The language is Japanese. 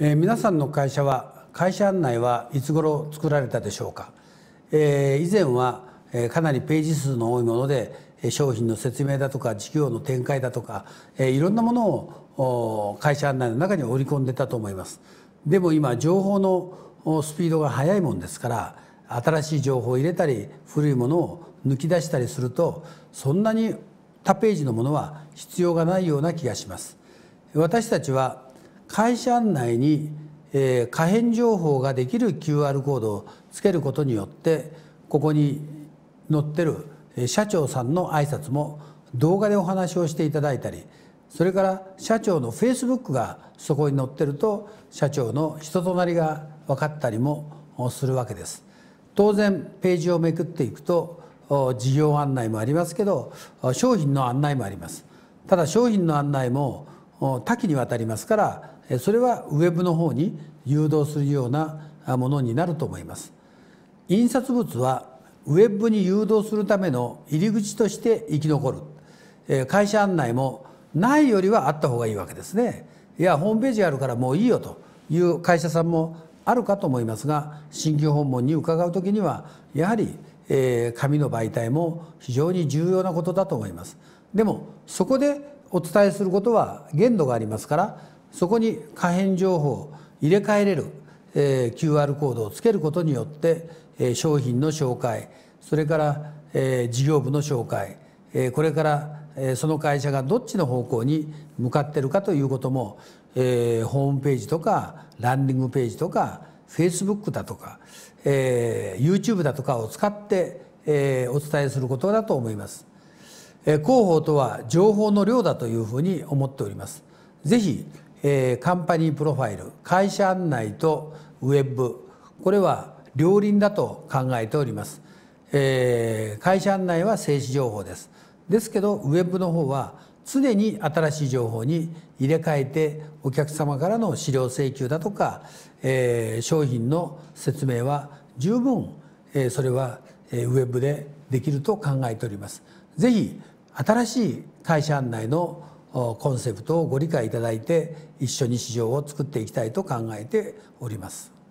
えー、皆さんの会社は会社案内はいつ頃作られたでしょうか、えー、以前はかなりページ数の多いもので商品の説明だとか事業の展開だとかいろんなものを会社案内の中に織り込んでたと思いますでも今情報のスピードが速いもんですから新しい情報を入れたり古いものを抜き出したりするとそんなに他ページのものは必要がないような気がします私たちは会社案内に、えー、可変情報ができる QR コードをつけることによってここに載ってる社長さんの挨拶も動画でお話をしていただいたりそれから社長のフェイスブックがそこに載ってると社長の人となりが分かったりもするわけです。当然ページをめくっていくと事業案内もありますけど商品の案内もありますただ商品の案内も多岐にわたりますからそれはウェブの方に誘導するようなものになると思います印刷物はウェブに誘導するための入り口として生き残る会社案内もないよりはあった方がいいわけですねいやホームページあるからもういいよという会社さんもあるかと思いますが新規訪問に伺う時にはやはり、え紙の媒体も非常に重要なことだと思いますでもそこでお伝えすることは限度がありますからそこに可変情報を入れ替えれる、えー、QR コードをつけることによって、え商品の紹介それから、え事業部の紹介、えこれから、えその会社がどっちの方向に向かっているかということも、えホームページとかランディングページとか Facebook だとか、え YouTube だとかを使って、えお伝えすることだと思います。え広報とは情報の量だというふうに思っております。ぜひえー、カンパニープロファイル会社案内とウェブこれは両輪だと考えております、えー、会社案内は静止情報ですですけどウェブの方は常に新しい情報に入れ替えてお客様からの資料請求だとか、えー、商品の説明は十分、えー、それはえウェブでできると考えております。ぜひ新しい会社案内のコンセプトをご理解いただいて一緒に市場を作っていきたいと考えております。